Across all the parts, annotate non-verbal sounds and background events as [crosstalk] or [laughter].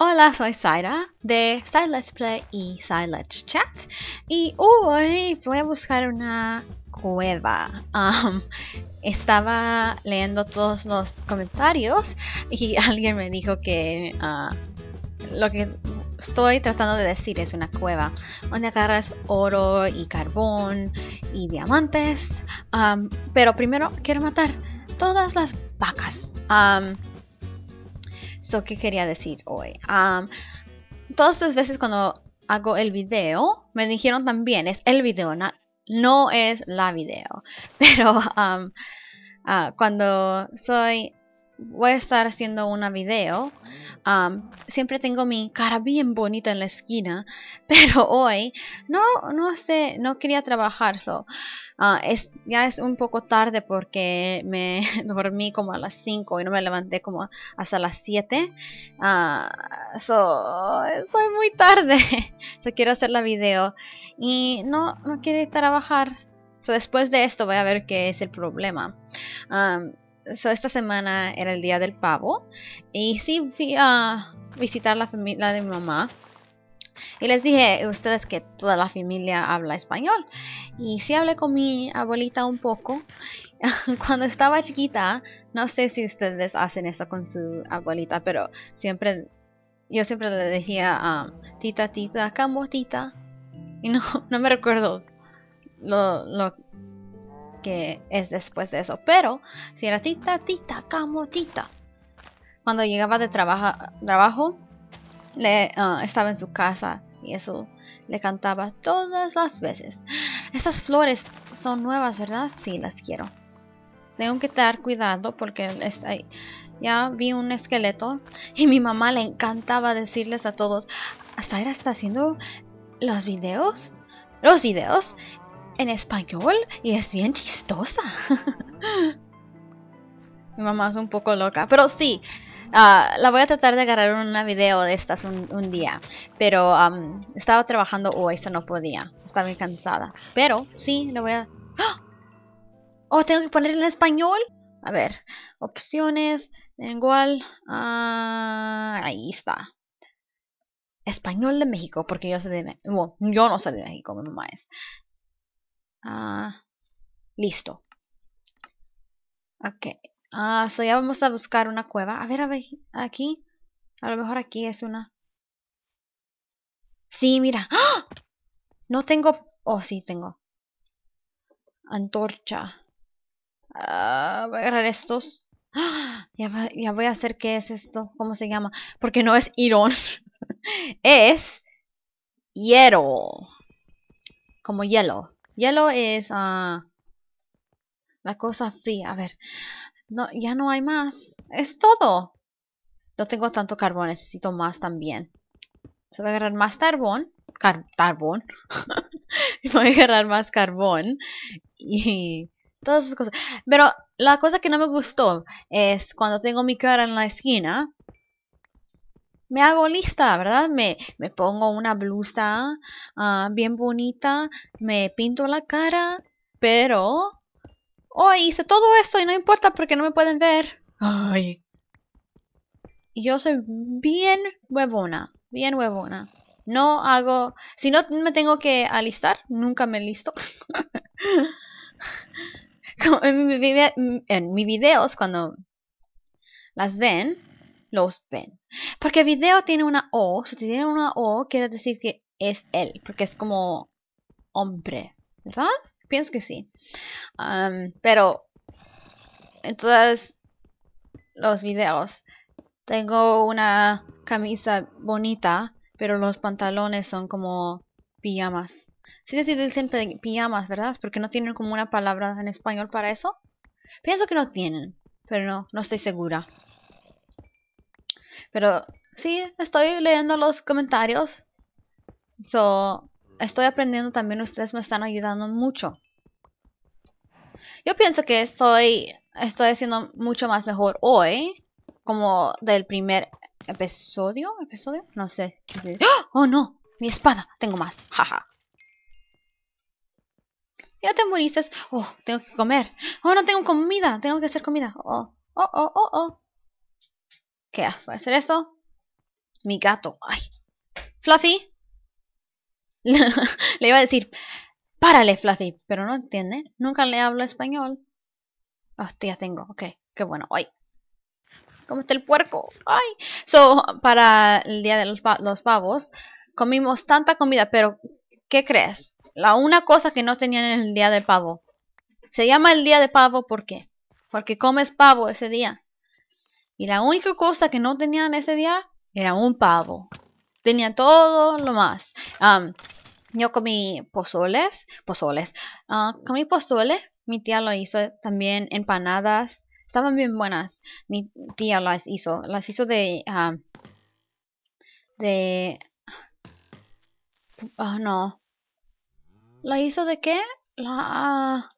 Hola, soy Sara de Side Let's Play y Side Chat y hoy voy a buscar una cueva. estaba leyendo todos los comentarios y [laughs] alguien me dijo que ah, lo que estoy tratando de decir es una cueva donde agarras oro y carbón y diamantes. pero primero quiero matar todas las vacas. So, que quería decir hoy? todas las veces cuando hago el video, me dijeron también, es el video, no es la video. [laughs] Pero ah, cuando soy voy a estar haciendo una video. Um, siempre tengo mi cara bien bonita en la esquina, [laughs] pero hoy no, no sé, no quería trabajar. Uh, ya es un poco tarde porque me [laughs] dormí como a las 5 y no me levanté como hasta las 7. Uh, so, estoy muy tarde. [laughs] quiero hacer la video y no, no trabajar. So, después de esto voy a ver qué es el problema. Um, so esta semana era el día del pavo y sí fui a visitar la familia de mi mamá y les dije ustedes que toda la familia habla español. Y sí hablé con mi abuelita un poco. [laughs] Cuando estaba chiquita, no sé si ustedes hacen eso con su abuelita, pero siempre, yo siempre le decía tita, tita, cambo, tita. Y no, [laughs] no me recuerdo lo, lo, que es después de eso. Pero si era tita, tita, camotita. Cuando llegaba de trabajo, le, ah, estaba en su casa y eso le cantaba todas las veces. Estas flores son nuevas, ¿verdad? Sí, las quiero. Tengo que dar cuidado porque ahí. ya vi un esqueleto y mi mamá le encantaba decirles a todos, hasta ahora está haciendo los videos los videos en español y es bien chistosa. [laughs] Mi mamá es un poco loca, pero sí. Ah, la voy a tratar de agarrar una video de estas un, día, pero estaba trabajando hoy, eso no podía. Estaba muy cansada. Pero sí, la voy a... ¡Ah! ¡Oh! ¿Tengo que ponerla en español? A ver, opciones, igual... Ah, ahí está español de México, porque yo soy de bueno, yo no soy de México, mi mamá es. Ah, listo. Ok. Ah, so ya vamos a buscar una cueva. A ver, a ver, aquí. A lo mejor aquí es una. Sí, mira. ¡Ah! No tengo... Oh, sí, tengo. Antorcha. Ah, voy a agarrar estos. ¡Ah! Ya, voy a hacer qué es esto. ¿Cómo se llama? Porque no es iron [laughs] es... Hielo Como hielo. Hielo es ah, la cosa fría. A ver, no, ya no hay más. Es todo. No tengo tanto carbón, necesito más también. Se va a agarrar más carbón. carbón. [laughs] Se va a agarrar más carbón. Y todas esas cosas. Pero la cosa que no me gustó es cuando tengo mi cara en la esquina me hago lista, ¿verdad? Me, me pongo una blusa ah, bien bonita, me pinto la cara, pero... Hoy hice todo esto y no importa porque no me pueden ver. Ay. Yo soy bien huevona, bien huevona. No hago... Si no me tengo que alistar, nunca me listo. [laughs] en, en mis videos, cuando las ven, los ven. Porque video tiene una O, si tiene una O quiere decir que es él, porque es como hombre, ¿verdad? Pienso que sí. pero, entonces, los videos. Tengo una camisa bonita, pero los pantalones son como pijamas. Sí, sí dicen pijamas, ¿verdad? Porque no tienen como una palabra en español para eso. Pienso que no tienen, pero no, no estoy segura. Pero sí, estoy leyendo los comentarios. So, estoy aprendiendo también, ustedes me están ayudando mucho. Yo pienso que estoy, estoy haciendo mucho más mejor hoy, como del primer episodio, episodio, no sé. ¡Ah! ¡Oh no! Mi espada, tengo más, jaja. Ya te moriste. Oh, tengo que comer. Oh, no tengo comida. Tengo que hacer comida. Oh, oh, oh, oh, oh. ¿Qué va a hacer eso? Mi gato. Ay. Fluffy. [laughs] le iba a decir, párale, Fluffy. Pero no entiende. Nunca le hablo español. Hostia, tengo. Ok, qué bueno. Ay. ¿Cómo está el puerco? Ay. So, para el día de los, los pavos, comimos tanta comida, pero ¿qué crees? La una cosa que no tenían en el día de pavo. Se llama el día de pavo, ¿por qué? Porque comes pavo ese día. Y la única cosa que no tenían ese día era un pavo. Tenía todo lo más. Um, yo comí pozoles, pozoles, ah, comí pozoles Mi tía lo hizo también empanadas. Estaban bien buenas. Mi tía las hizo. Las hizo de... Ah, de... ah no. ¿La hizo de qué? La...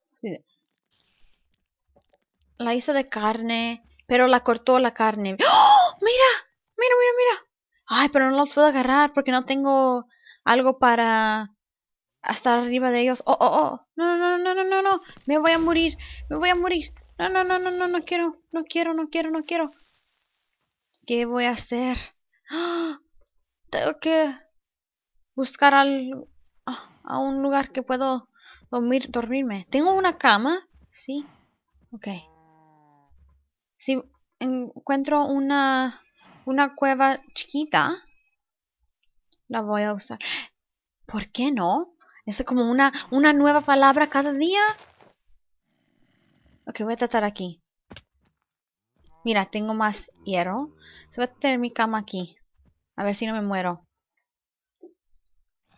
La hizo de carne pero la cortó la carne. ¡Oh! ¡Mira! ¡Mira, mira, mira! Ay, pero no los puedo agarrar porque no tengo algo para estar arriba de ellos. Oh, oh, oh. No, no, no, no, no, no. Me voy a morir. Me voy a morir. No, no, no, no, no, no quiero. No quiero, no quiero, no quiero. ¿Qué voy a hacer? ¡Ah! Tengo que buscar al, ah, a un lugar que puedo dormir, dormirme. Tengo una cama, ¿sí? Ok si encuentro una, cueva chiquita, la voy a usar. ¿Por qué no? Es como una, una nueva palabra cada día. Ok, voy a tratar aquí. Mira, tengo más hierro. Se va a tener mi cama aquí. A ver si no me muero.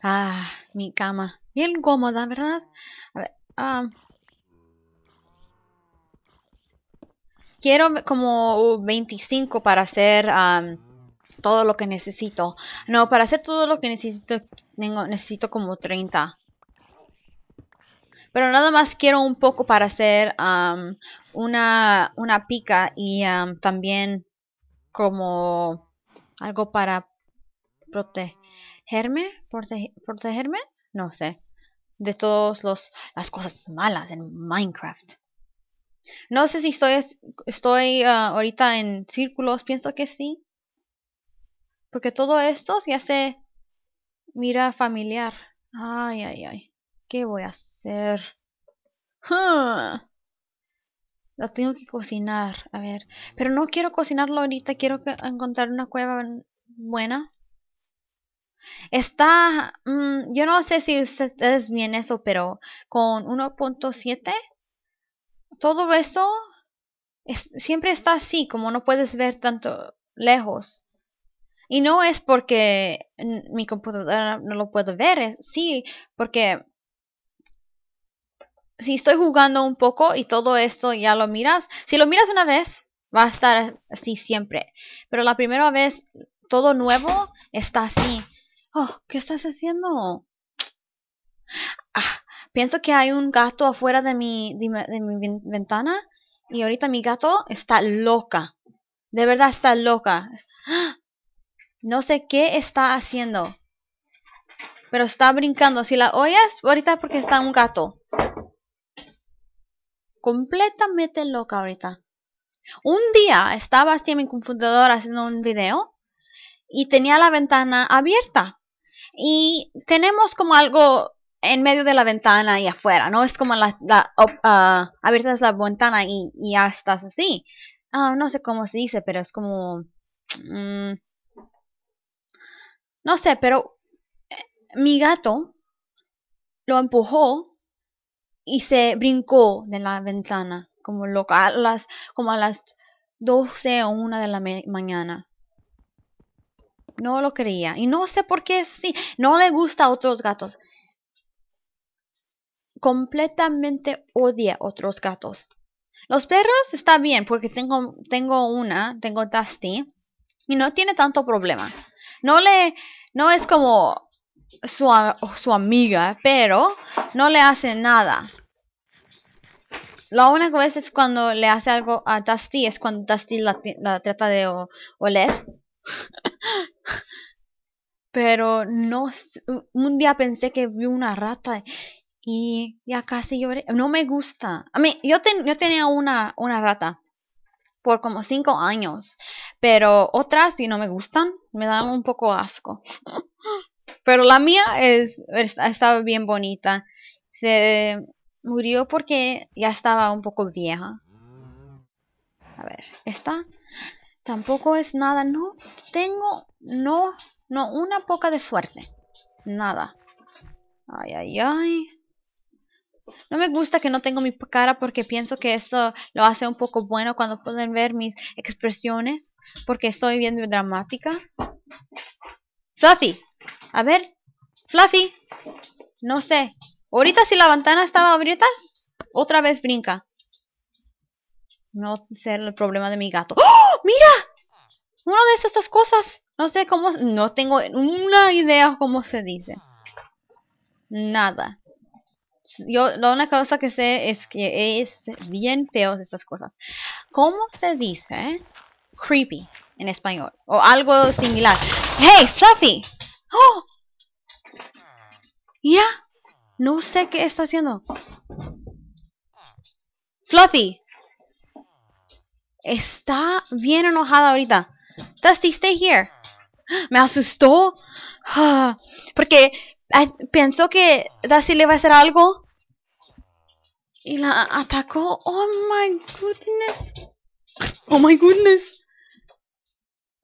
Ah, mi cama. Bien cómoda, ¿verdad? A ver, um, quiero como 25 para hacer todo lo que necesito. No, para hacer todo lo que necesito, tengo, necesito como 30. Pero nada más quiero un poco para hacer una, pica y también como algo para protegerme, protegerme, no sé, de todas las cosas malas en Minecraft. No sé si estoy, estoy ah, ahorita en círculos, pienso que sí. Porque todo esto ya se mira familiar. Ay, ay, ay. ¿Qué voy a hacer? Lo tengo que cocinar. A ver. Pero no quiero cocinarlo ahorita. Quiero encontrar una cueva buena. Está. Mm, yo no sé si ustedes bien eso, pero con 1.7 todo esto es, siempre está así, como no puedes ver tanto lejos. Y no es porque mi computadora no lo puedo ver, sí, porque si estoy jugando un poco y todo esto ya lo miras, si lo miras una vez, va a estar así siempre. Pero la primera vez, todo nuevo está así. Oh, ¿qué estás haciendo? Ah, pienso que hay un gato afuera de mi, ventana y ahorita mi gato está loca. De verdad está loca. [gasps] No sé qué está haciendo. Pero está brincando. Si la oyes, ahorita porque está un gato. Completamente loca ahorita. Un día estaba así en mi computadora haciendo un video y tenía la ventana abierta. Y tenemos como algo en medio de la ventana y afuera, no es como la, ah, abiertas la ventana y, ya estás así. Ah, no sé cómo se dice, pero es como... Mm, no sé, pero eh, mi gato lo empujó y se brincó de la ventana, como a las, como a las 12 o 1 de la mañana. No lo creía. Y no sé por qué sí. No le gusta a otros gatos completamente odia otros gatos. Los perros está bien porque tengo, tengo una, tengo Dusty, y no tiene tanto problema. No le, no es como su, amiga, pero no le hace nada. La única vez es cuando le hace algo a Dusty, es cuando Dusty la, trata de oler. [laughs] pero no, un día pensé que vi una rata y ya casi lloré. No me gusta. A mí, yo, tenía una, una rata por como cinco años, pero otras si no me gustan, me dan un poco asco. [laughs] pero la mía es, estaba bien bonita. Se murió porque ya estaba un poco vieja. A ver, esta tampoco es nada. No tengo, no, no, una poca de suerte. Nada. Ay, ay, ay. No me gusta que no tengo mi cara porque pienso que eso lo hace un poco bueno cuando pueden ver mis expresiones porque estoy bien dramática. Fluffy, a ver, Fluffy, no sé. Ahorita si la ventana estaba abierta, otra vez brinca. No ser el problema de mi gato. ¡Oh! ¡Mira! Una de esas cosas. No sé cómo... No tengo una idea cómo se dice. Nada yo la única cosa que sé es que es bien feo estas cosas. ¿Cómo se dice creepy en español? O algo similar. ¡Hey, Fluffy! ¡Oh! Mira, no sé qué está haciendo. Fluffy está bien enojada ahorita. Dusty, stay here. Me asustó. Ah, porque Pienso que así le va a hacer algo. Y la atacó. Oh my goodness. Oh my goodness.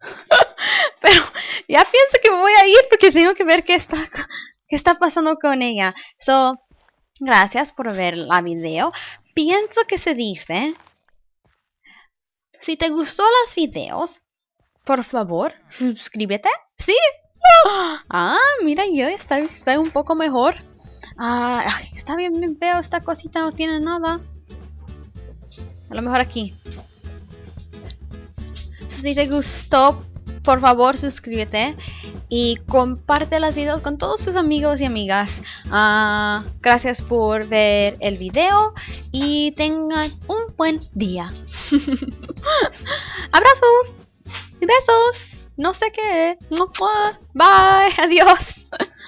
[laughs] Pero ya pienso que voy a ir porque tengo que ver qué está, qué está pasando con ella. So, gracias por ver la video. Pienso que se dice. Si te gustó los videos, por favor, suscríbete. Sí, Ah, mira yo, está, un poco mejor. Ah, está bien, bien feo, esta cosita no tiene nada. A lo mejor aquí. Si te gustó, por favor suscríbete y comparte los videos con todos tus amigos y amigas. Ah, gracias por ver el video y tengan un buen día. [laughs] Abrazos y besos no sé qué. Bye, [laughs] adiós.